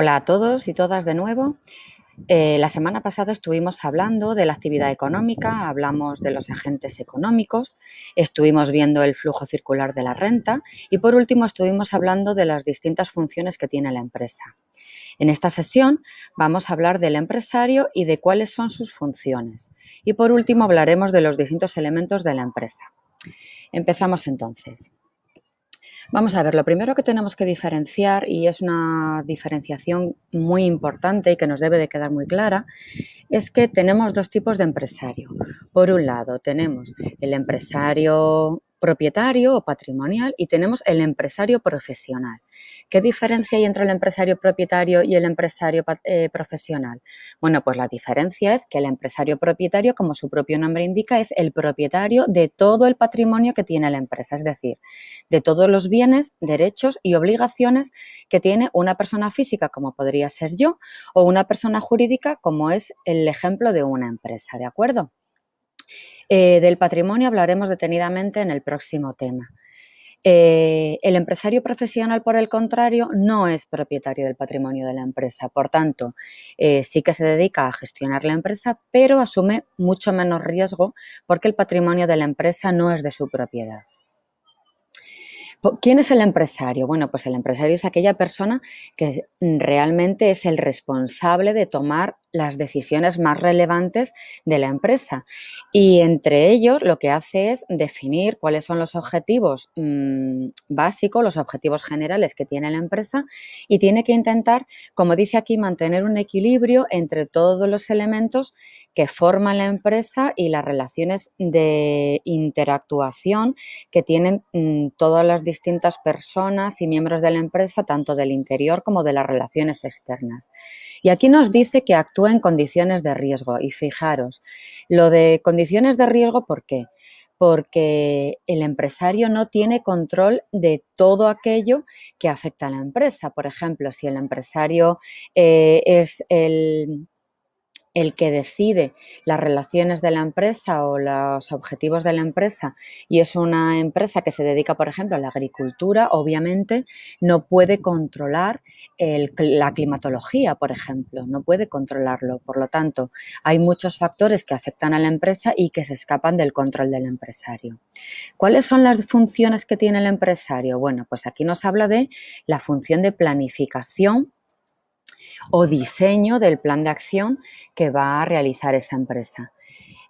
Hola a todos y todas de nuevo. Eh, la semana pasada estuvimos hablando de la actividad económica, hablamos de los agentes económicos, estuvimos viendo el flujo circular de la renta y por último estuvimos hablando de las distintas funciones que tiene la empresa. En esta sesión vamos a hablar del empresario y de cuáles son sus funciones. Y por último hablaremos de los distintos elementos de la empresa. Empezamos entonces. Vamos a ver, lo primero que tenemos que diferenciar, y es una diferenciación muy importante y que nos debe de quedar muy clara, es que tenemos dos tipos de empresario. Por un lado, tenemos el empresario propietario o patrimonial y tenemos el empresario profesional. ¿Qué diferencia hay entre el empresario propietario y el empresario eh, profesional? Bueno, pues la diferencia es que el empresario propietario, como su propio nombre indica, es el propietario de todo el patrimonio que tiene la empresa, es decir, de todos los bienes, derechos y obligaciones que tiene una persona física, como podría ser yo, o una persona jurídica, como es el ejemplo de una empresa, ¿de acuerdo? Eh, del patrimonio hablaremos detenidamente en el próximo tema. Eh, el empresario profesional, por el contrario, no es propietario del patrimonio de la empresa. Por tanto, eh, sí que se dedica a gestionar la empresa, pero asume mucho menos riesgo porque el patrimonio de la empresa no es de su propiedad. ¿Quién es el empresario? Bueno, pues el empresario es aquella persona que mm, realmente es el responsable de tomar las decisiones más relevantes de la empresa. Y entre ellos lo que hace es definir cuáles son los objetivos mm, básicos, los objetivos generales que tiene la empresa y tiene que intentar, como dice aquí, mantener un equilibrio entre todos los elementos que forma la empresa y las relaciones de interactuación que tienen mm, todas las distintas personas y miembros de la empresa, tanto del interior como de las relaciones externas. Y aquí nos dice que actúa en condiciones de riesgo. Y fijaros, lo de condiciones de riesgo, ¿por qué? porque el empresario no tiene control de todo aquello que afecta a la empresa. Por ejemplo, si el empresario eh, es el el que decide las relaciones de la empresa o los objetivos de la empresa y es una empresa que se dedica, por ejemplo, a la agricultura, obviamente no puede controlar la climatología, por ejemplo, no puede controlarlo. Por lo tanto, hay muchos factores que afectan a la empresa y que se escapan del control del empresario. ¿Cuáles son las funciones que tiene el empresario? Bueno, pues aquí nos habla de la función de planificación o diseño del plan de acción que va a realizar esa empresa.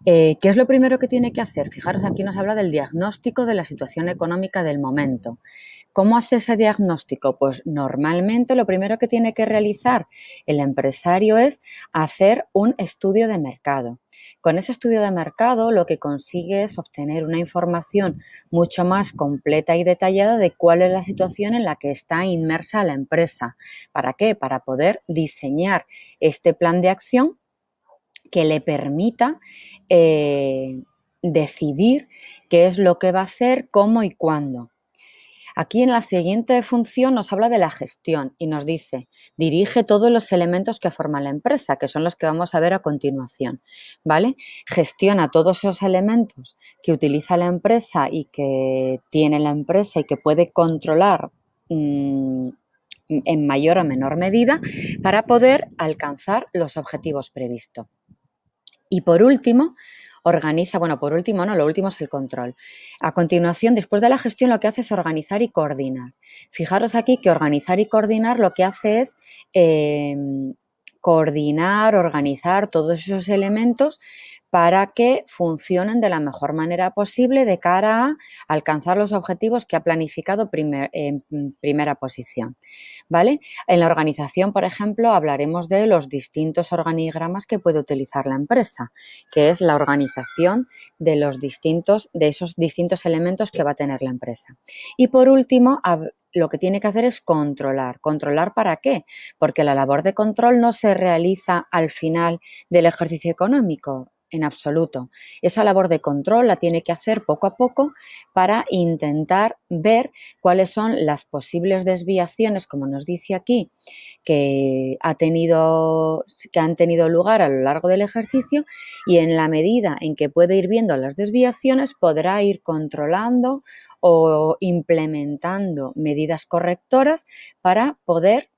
Eh, ¿Qué es lo primero que tiene que hacer? Fijaros, aquí nos habla del diagnóstico de la situación económica del momento. ¿Cómo hace ese diagnóstico? Pues normalmente lo primero que tiene que realizar el empresario es hacer un estudio de mercado. Con ese estudio de mercado lo que consigue es obtener una información mucho más completa y detallada de cuál es la situación en la que está inmersa la empresa. ¿Para qué? Para poder diseñar este plan de acción que le permita eh, decidir qué es lo que va a hacer, cómo y cuándo. Aquí en la siguiente función nos habla de la gestión y nos dice, dirige todos los elementos que forman la empresa, que son los que vamos a ver a continuación, ¿vale? Gestiona todos esos elementos que utiliza la empresa y que tiene la empresa y que puede controlar mm, en mayor o menor medida para poder alcanzar los objetivos previstos. Y por último, organiza, bueno, por último, no, lo último es el control. A continuación, después de la gestión, lo que hace es organizar y coordinar. Fijaros aquí que organizar y coordinar lo que hace es eh, coordinar, organizar todos esos elementos para que funcionen de la mejor manera posible de cara a alcanzar los objetivos que ha planificado en primera posición. ¿Vale? En la organización, por ejemplo, hablaremos de los distintos organigramas que puede utilizar la empresa, que es la organización de los distintos, de esos distintos elementos que va a tener la empresa. Y por último, lo que tiene que hacer es controlar. ¿Controlar para qué? Porque la labor de control no se realiza al final del ejercicio económico en absoluto. Esa labor de control la tiene que hacer poco a poco para intentar ver cuáles son las posibles desviaciones, como nos dice aquí, que, ha tenido, que han tenido lugar a lo largo del ejercicio y en la medida en que puede ir viendo las desviaciones podrá ir controlando o implementando medidas correctoras para poder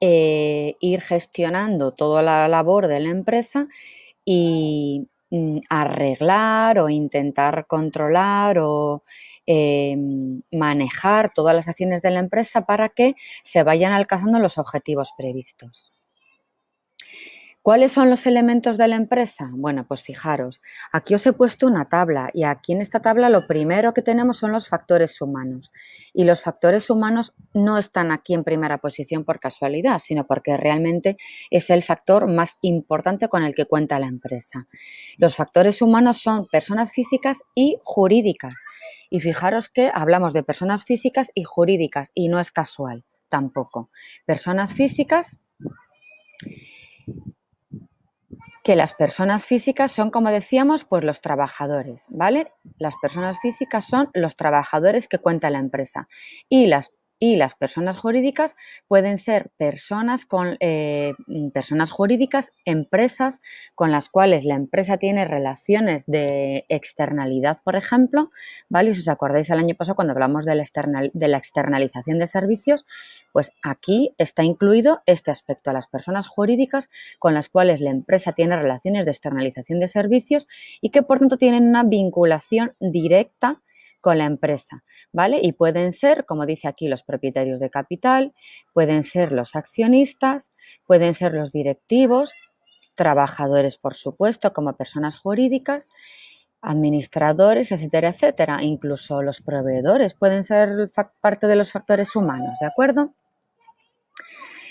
eh, ir gestionando toda la labor de la empresa y mm, arreglar o intentar controlar o em, manejar todas las acciones de la empresa para que se vayan alcanzando los objetivos previstos. ¿Cuáles son los elementos de la empresa? Bueno, pues fijaros, aquí os he puesto una tabla y aquí en esta tabla lo primero que tenemos son los factores humanos. Y los factores humanos no están aquí en primera posición por casualidad, sino porque realmente es el factor más importante con el que cuenta la empresa. Los factores humanos son personas físicas y jurídicas. Y fijaros que hablamos de personas físicas y jurídicas y no es casual tampoco. Personas físicas que las personas físicas son, como decíamos, pues los trabajadores, ¿vale? Las personas físicas son los trabajadores que cuenta la empresa y las y las personas jurídicas pueden ser personas con eh, mm, personas jurídicas, empresas con las cuales la empresa tiene relaciones de externalidad, por ejemplo, ¿vale? si os acordáis el año pasado cuando hablamos de la, de la externalización de servicios, pues aquí está incluido este aspecto, a las personas jurídicas con las cuales la empresa tiene relaciones de externalización de servicios y que por tanto tienen una vinculación directa con la empresa, ¿vale? Y pueden ser, como dice aquí, los propietarios de capital, pueden ser los accionistas, pueden ser los directivos, trabajadores, por supuesto, como personas jurídicas, administradores, etcétera, etcétera. Incluso los proveedores pueden ser parte de los factores humanos, ¿de acuerdo?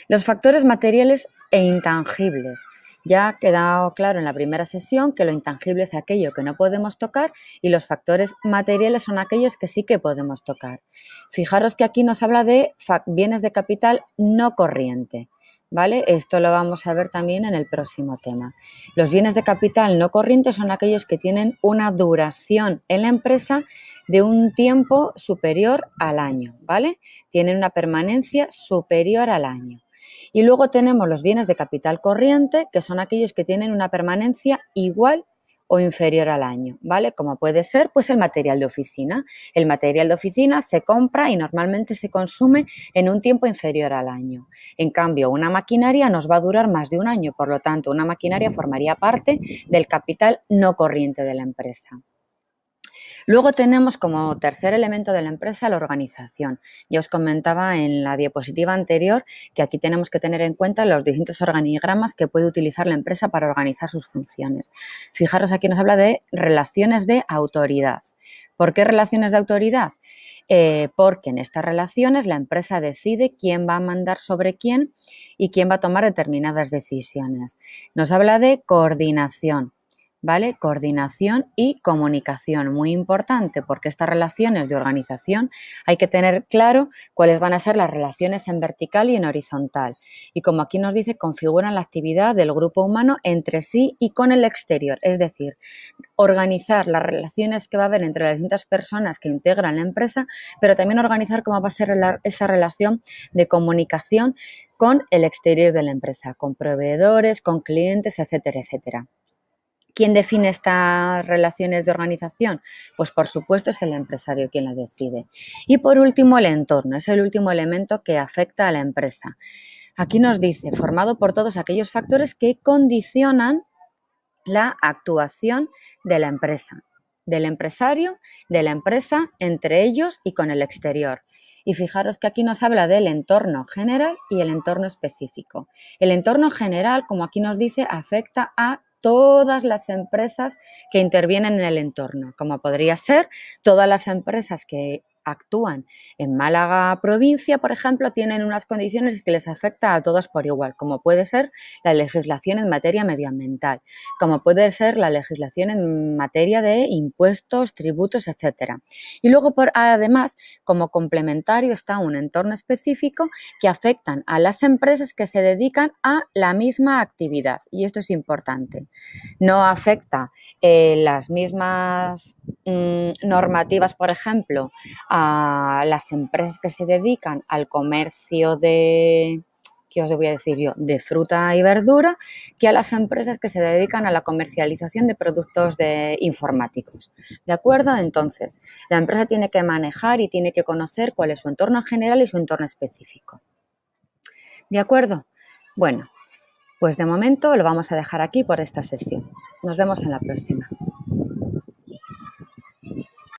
Los factores materiales e intangibles. Ya ha quedado claro en la primera sesión que lo intangible es aquello que no podemos tocar y los factores materiales son aquellos que sí que podemos tocar. Fijaros que aquí nos habla de bienes de capital no corriente. ¿Vale? Esto lo vamos a ver también en el próximo tema. Los bienes de capital no corriente son aquellos que tienen una duración en la empresa de un tiempo superior al año, ¿vale? Tienen una permanencia superior al año. Y luego tenemos los bienes de capital corriente, que son aquellos que tienen una permanencia igual o inferior al año, ¿vale? Como puede ser, pues el material de oficina. El material de oficina se compra y normalmente se consume en un tiempo inferior al año. En cambio, una maquinaria nos va a durar más de un año, por lo tanto, una maquinaria mm. formaría parte del capital no corriente de la empresa. Luego tenemos como tercer elemento de la empresa la organización. Ya os comentaba en la diapositiva anterior que aquí tenemos que tener en cuenta los distintos organigramas que puede utilizar la empresa para organizar sus funciones. Fijaros, aquí nos habla de relaciones de autoridad. ¿Por qué relaciones de autoridad? Eh, porque en estas relaciones la empresa decide quién va a mandar sobre quién y quién va a tomar determinadas decisiones. Nos habla de coordinación. ¿vale? Coordinación y comunicación, muy importante, porque estas relaciones de organización hay que tener claro cuáles van a ser las relaciones en vertical y en horizontal. Y como aquí nos dice, configuran la actividad del grupo humano entre sí y con el exterior, es decir, organizar las relaciones que va a haber entre las distintas personas que integran la empresa, pero también organizar cómo va a ser esa relación de comunicación con el exterior de la empresa, con proveedores, con clientes, etcétera, etcétera. ¿Quién define estas relaciones de organización? Pues por supuesto es el empresario quien la decide. Y por último, el entorno. Es el último elemento que afecta a la empresa. Aquí nos dice, formado por todos aquellos factores que condicionan la actuación de la empresa, del empresario, de la empresa, entre ellos y con el exterior. Y fijaros que aquí nos habla del entorno general y el entorno específico. El entorno general, como aquí nos dice, afecta a todas las empresas que intervienen en el entorno, como podría ser todas las empresas que actúan. En Málaga provincia, por ejemplo, tienen unas condiciones que les afecta a todos por igual, como puede ser la legislación en materia medioambiental, como puede ser la legislación en materia de impuestos, tributos, etcétera. Y luego, por, además, como complementario está un entorno específico que afectan a las empresas que se dedican a la misma actividad. Y esto es importante. No afecta eh, las mismas mm, normativas, por ejemplo, a las empresas que se dedican al comercio de, ¿qué os voy a decir yo, de fruta y verdura, que a las empresas que se dedican a la comercialización de productos de informáticos. ¿De acuerdo? Entonces, la empresa tiene que manejar y tiene que conocer cuál es su entorno general y su entorno específico. ¿De acuerdo? Bueno, pues de momento lo vamos a dejar aquí por esta sesión. Nos vemos en la próxima.